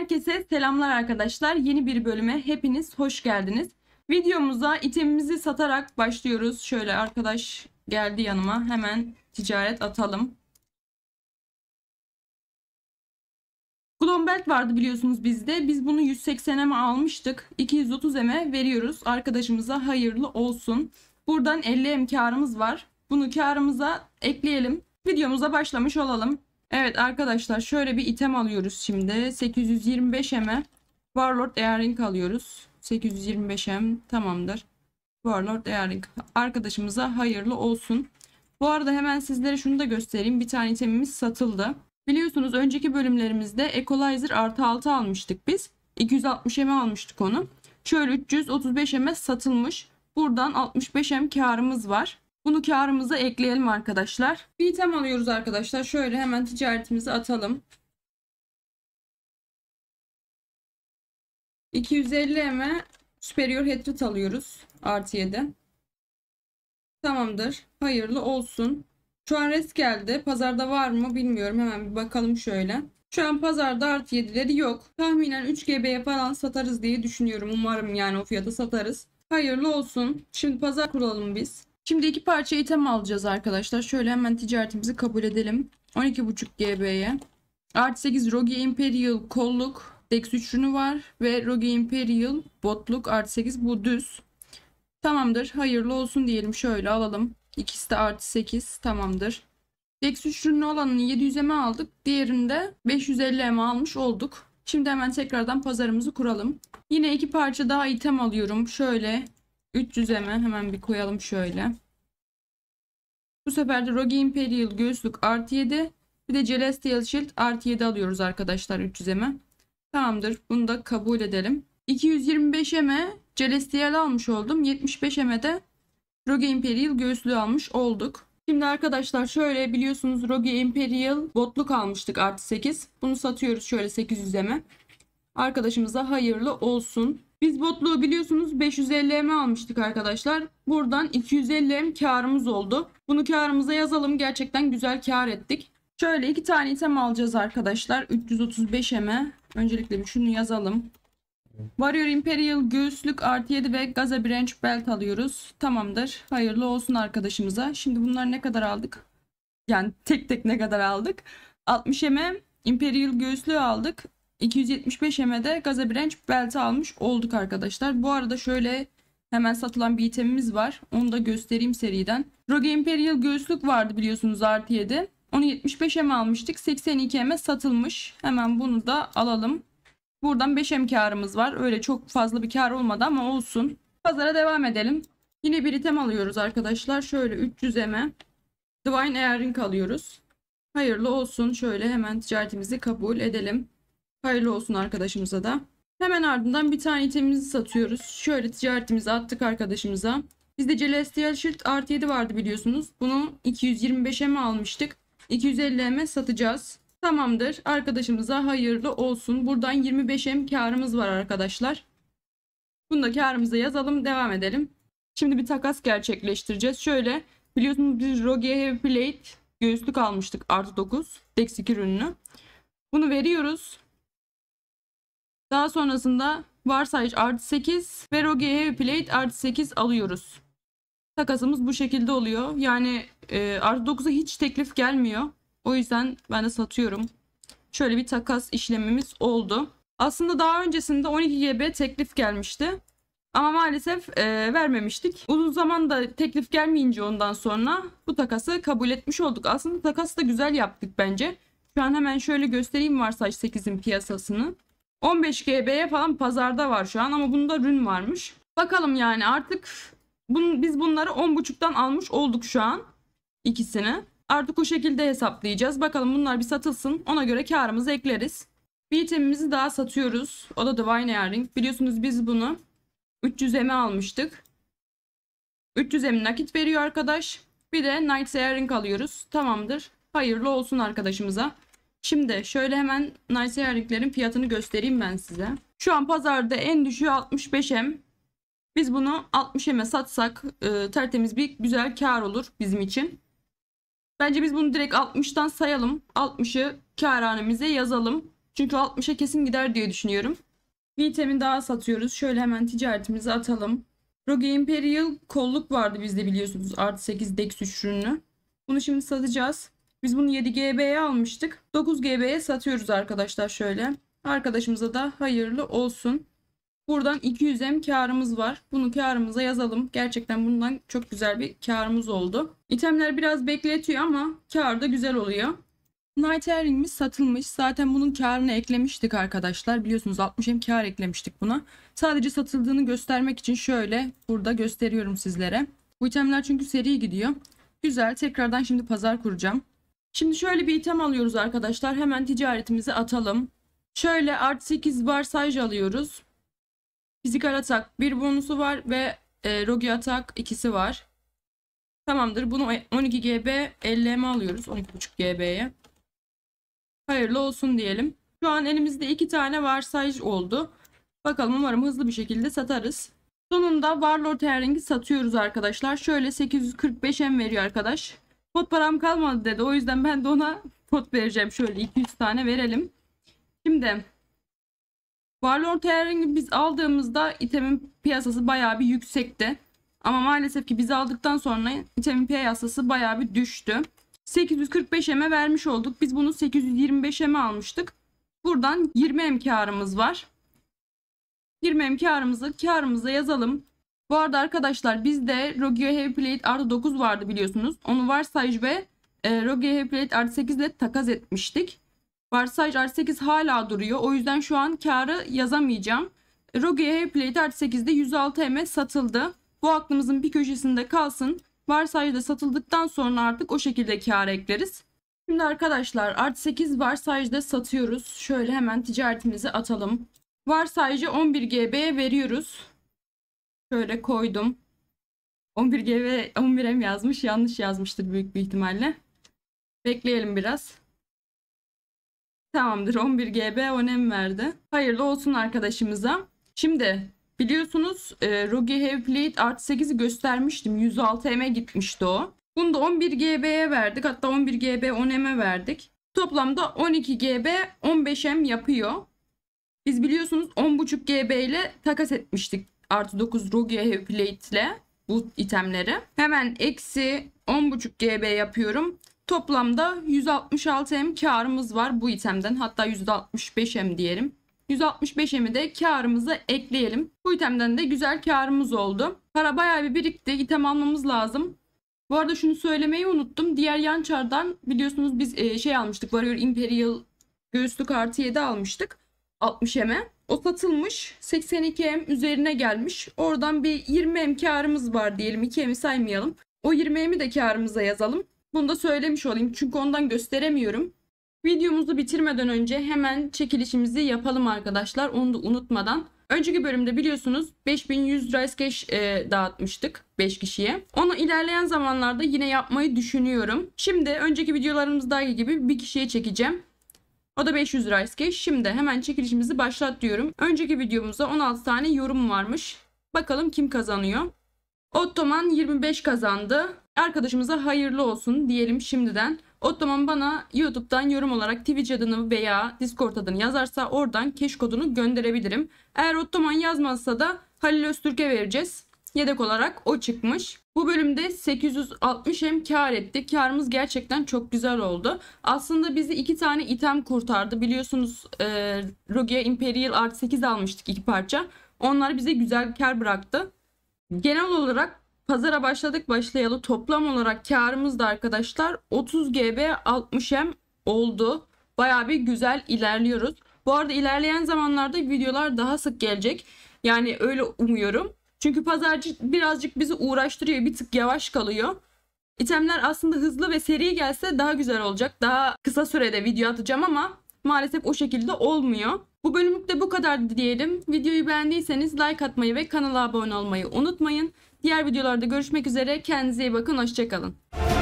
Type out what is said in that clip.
Herkese selamlar arkadaşlar. Yeni bir bölüme hepiniz hoş geldiniz. Videomuza itemimizi satarak başlıyoruz. Şöyle arkadaş geldi yanıma. Hemen ticaret atalım. Glombelt vardı biliyorsunuz bizde. Biz bunu 180 m'e almıştık? 230M'e veriyoruz. Arkadaşımıza hayırlı olsun. Buradan 50M karımız var. Bunu karımıza ekleyelim. Videomuza başlamış olalım. Evet arkadaşlar şöyle bir item alıyoruz şimdi. 825 M'e Warlord Earring alıyoruz. 825 M tamamdır. Warlord Earring arkadaşımıza hayırlı olsun. Bu arada hemen sizlere şunu da göstereyim. Bir tane itemimiz satıldı. Biliyorsunuz önceki bölümlerimizde Equalizer artı 6 almıştık biz. 260 M almıştık onu. Şöyle 335 M satılmış. Buradan 65 M karımız var. Bunu karımıza ekleyelim arkadaşlar. Bir item alıyoruz arkadaşlar. Şöyle hemen ticaretimizi atalım. 250 m superior hatred alıyoruz. Artı 7. Tamamdır. Hayırlı olsun. Şu an res geldi. Pazarda var mı bilmiyorum. Hemen bir bakalım şöyle. Şu an pazarda artı 7'leri yok. Tahminen 3 GB'ye falan satarız diye düşünüyorum. Umarım yani o fiyata satarız. Hayırlı olsun. Şimdi pazar kuralım biz. Şimdi iki parça item alacağız arkadaşlar. Şöyle hemen ticaretimizi kabul edelim. 12.5 GB'ye. Artı 8 Rogue Imperial kolluk. Dex 3 rünü var. Ve Rogue Imperial botluk. Artı 8 bu düz. Tamamdır. Hayırlı olsun diyelim. Şöyle alalım. İkisi de artı 8. Tamamdır. Dex 3 rünü olanını 700 M e aldık. Diğerinde 550 M e almış olduk. Şimdi hemen tekrardan pazarımızı kuralım. Yine iki parça daha item alıyorum. Şöyle 300 hemen hemen bir koyalım şöyle. Bu sefer de Rogue Imperial göğüslük artı 7. Bir de Celestial Shield artı 7 alıyoruz arkadaşlar 300 eme. Tamamdır bunu da kabul edelim. 225 eme Celestial almış oldum. 75 eme de Rogue Imperial göğüslüğü almış olduk. Şimdi arkadaşlar şöyle biliyorsunuz Rogue Imperial botluk almıştık artı 8. Bunu satıyoruz şöyle 800 eme. Arkadaşımıza hayırlı olsun. Biz botluğu biliyorsunuz 550 M almıştık arkadaşlar. Buradan 250 M karımız oldu. Bunu karımıza yazalım. Gerçekten güzel kar ettik. Şöyle iki tane item alacağız arkadaşlar. 335 M. Öncelikle bir şunu yazalım. Warrior Imperial göğüslük artı 7 ve Gaza Branch Belt alıyoruz. Tamamdır. Hayırlı olsun arkadaşımıza. Şimdi bunları ne kadar aldık? Yani tek tek ne kadar aldık? 60 M Imperial göğüslüğü aldık. 275 M'de gaza direnç belti almış olduk arkadaşlar. Bu arada şöyle hemen satılan bir itemimiz var. Onu da göstereyim seriden. Rogue Imperial göğüslük vardı biliyorsunuz artı 7. Onu 75 M almıştık. 82 M satılmış. Hemen bunu da alalım. Buradan 5 M karımız var. Öyle çok fazla bir kar olmadı ama olsun. Pazara devam edelim. Yine bir item alıyoruz arkadaşlar. Şöyle 300 M. Divine Airing alıyoruz. Hayırlı olsun. Şöyle hemen ticaretimizi kabul edelim. Hayırlı olsun arkadaşımıza da. Hemen ardından bir tane itemimizi satıyoruz. Şöyle ticaretimizi attık arkadaşımıza. Bizde Celestial Shield artı 7 vardı biliyorsunuz. Bunu 225'e mi almıştık? 250'e mi satacağız? Tamamdır. Arkadaşımıza hayırlı olsun. Buradan 25'em karımız var arkadaşlar. Bunu da karımıza yazalım. Devam edelim. Şimdi bir takas gerçekleştireceğiz. Şöyle biliyorsunuz biz Rogue Heavy Plate göğüslük almıştık artı 9. Dex 2 ürününü. Bunu veriyoruz. Daha sonrasında varsayış artı 8 ve Rogi Heavy Plate artı 8 alıyoruz. Takasımız bu şekilde oluyor. Yani e, artı 9'a hiç teklif gelmiyor. O yüzden ben de satıyorum. Şöyle bir takas işlemimiz oldu. Aslında daha öncesinde 12 GB teklif gelmişti. Ama maalesef e, vermemiştik. Uzun zamanda teklif gelmeyince ondan sonra bu takası kabul etmiş olduk. Aslında takası da güzel yaptık bence. Şu an hemen şöyle göstereyim varsa 8'in piyasasını. 15 GB'ye falan pazarda var şu an ama bunda rün varmış. Bakalım yani artık bun, biz bunları 10.5'tan almış olduk şu an ikisini. Artık o şekilde hesaplayacağız. Bakalım bunlar bir satılsın. Ona göre karımızı ekleriz. Bir itemimizi daha satıyoruz. O da Divine Earring. Biliyorsunuz biz bunu 300 M'i e almıştık. 300 M e nakit veriyor arkadaş. Bir de Night Earring alıyoruz. Tamamdır. Hayırlı olsun arkadaşımıza. Şimdi şöyle hemen nice yerliklerin fiyatını göstereyim ben size. Şu an pazarda en düşüğü 65M. Biz bunu 60M'e satsak e, tertemiz bir güzel kar olur bizim için. Bence biz bunu direkt 60'tan sayalım. 60'ı karhanemize yazalım. Çünkü 60'a kesin gider diye düşünüyorum. Vitamin daha satıyoruz. Şöyle hemen ticaretimizi atalım. Rogue Imperial kolluk vardı bizde biliyorsunuz. Artı 8 Dex 3 ürünü. Bunu şimdi satacağız. Biz bunu 7 GB'ye almıştık. 9 GB'ye satıyoruz arkadaşlar şöyle. Arkadaşımıza da hayırlı olsun. Buradan 200M karımız var. Bunu karımıza yazalım. Gerçekten bundan çok güzel bir karımız oldu. İtemler biraz bekletiyor ama kar da güzel oluyor. Night Airing'imiz satılmış. Zaten bunun karını eklemiştik arkadaşlar. Biliyorsunuz 60M kar eklemiştik buna. Sadece satıldığını göstermek için şöyle burada gösteriyorum sizlere. Bu itemler çünkü seri gidiyor. Güzel. Tekrardan şimdi pazar kuracağım. Şimdi şöyle bir item alıyoruz arkadaşlar. Hemen ticaretimizi atalım. Şöyle art 8 bar alıyoruz. Fizikal atak bir bonusu var ve e, rogi atak ikisi var. Tamamdır. Bunu 12 GB 50M alıyoruz. 12.5 GB'ye. Hayırlı olsun diyelim. Şu an elimizde iki tane varsayış oldu. Bakalım umarım hızlı bir şekilde satarız. Sonunda Warlord Herring'i satıyoruz arkadaşlar. Şöyle 845M veriyor arkadaş. Pot param kalmadı dedi. O yüzden ben de ona pot vereceğim. Şöyle 200 tane verelim. Şimdi Warlord Tearing'i biz aldığımızda itemin piyasası bayağı bir yüksekti. Ama maalesef ki biz aldıktan sonra itemin piyasası bayağı bir düştü. 845 eme vermiş olduk. Biz bunu 825 eme almıştık. Buradan 20 em karımız var. 20 em karımızı karımıza yazalım. Bu arada arkadaşlar bizde Rogio Heavy Plate artı 9 vardı biliyorsunuz. Onu varsayıcı ve e, Rogio Heavy Plate artı 8 ile takas etmiştik. Varsayıcı artı 8 hala duruyor. O yüzden şu an karı yazamayacağım. Rogio Heavy Plate artı 8'de 106 M satıldı. Bu aklımızın bir köşesinde kalsın. Varsayıcı da satıldıktan sonra artık o şekilde kar ekleriz. Şimdi arkadaşlar artı 8 varsayıcıda satıyoruz. Şöyle hemen ticaretimizi atalım. Varsayıcı 11 GB veriyoruz. Şöyle koydum. 11G 11M yazmış. Yanlış yazmıştır büyük bir ihtimalle. Bekleyelim biraz. Tamamdır 11GB M verdi. Hayırlı olsun arkadaşımıza. Şimdi biliyorsunuz e, Rogi Heavy artı 8'i göstermiştim. 106M'e gitmişti o. Bunu da 11GB'ye verdik. Hatta 11GB 10M'e verdik. Toplamda 12GB 15M yapıyor. Biz biliyorsunuz 10.5 GB ile takas etmiştik artı 9 Rogue Heavy Plate ile bu itemleri. Hemen eksi 10.5 GB yapıyorum. Toplamda 166 M karımız var bu itemden. Hatta 165 M diyelim. 165 M'i de karımıza ekleyelim. Bu itemden de güzel karımız oldu. Para bayağı bir birikti. İtem almamız lazım. Bu arada şunu söylemeyi unuttum. Diğer yan çardan biliyorsunuz biz e, şey almıştık. Warrior Imperial göğüslü kartı 7 almıştık. 60 M'e o satılmış 82M üzerine gelmiş. Oradan bir 20M karımız var diyelim 2M'i saymayalım. O 20M'i de karımıza yazalım. Bunu da söylemiş olayım çünkü ondan gösteremiyorum. Videomuzu bitirmeden önce hemen çekilişimizi yapalım arkadaşlar. Onu da unutmadan. Önceki bölümde biliyorsunuz 5100 rice cash e, dağıtmıştık 5 kişiye. Onu ilerleyen zamanlarda yine yapmayı düşünüyorum. Şimdi önceki videolarımızdaki gibi bir kişiye çekeceğim. O da 500 lira iske. Şimdi hemen çekilişimizi başlat diyorum. Önceki videomuzda 16 tane yorum varmış. Bakalım kim kazanıyor. Ottoman 25 kazandı. Arkadaşımıza hayırlı olsun diyelim şimdiden. Ottoman bana YouTube'dan yorum olarak Twitch adını veya Discord adını yazarsa oradan keş kodunu gönderebilirim. Eğer Ottoman yazmazsa da Halil Öztürk'e vereceğiz. Yedek olarak o çıkmış. Bu bölümde 860 hem kar etti. Karımız gerçekten çok güzel oldu. Aslında bizi iki tane item kurtardı. Biliyorsunuz e, Rogia Imperial art 8 almıştık iki parça. Onlar bize güzel kar bıraktı. Genel olarak pazara başladık başlayalı toplam olarak karımız da arkadaşlar 30 GB 60 hem oldu. Baya bir güzel ilerliyoruz. Bu arada ilerleyen zamanlarda videolar daha sık gelecek. Yani öyle umuyorum. Çünkü pazarcı birazcık bizi uğraştırıyor. Bir tık yavaş kalıyor. İtemler aslında hızlı ve seri gelse daha güzel olacak. Daha kısa sürede video atacağım ama maalesef o şekilde olmuyor. Bu bölümlük de bu kadar diyelim. Videoyu beğendiyseniz like atmayı ve kanala abone olmayı unutmayın. Diğer videolarda görüşmek üzere. Kendinize iyi bakın. Hoşçakalın.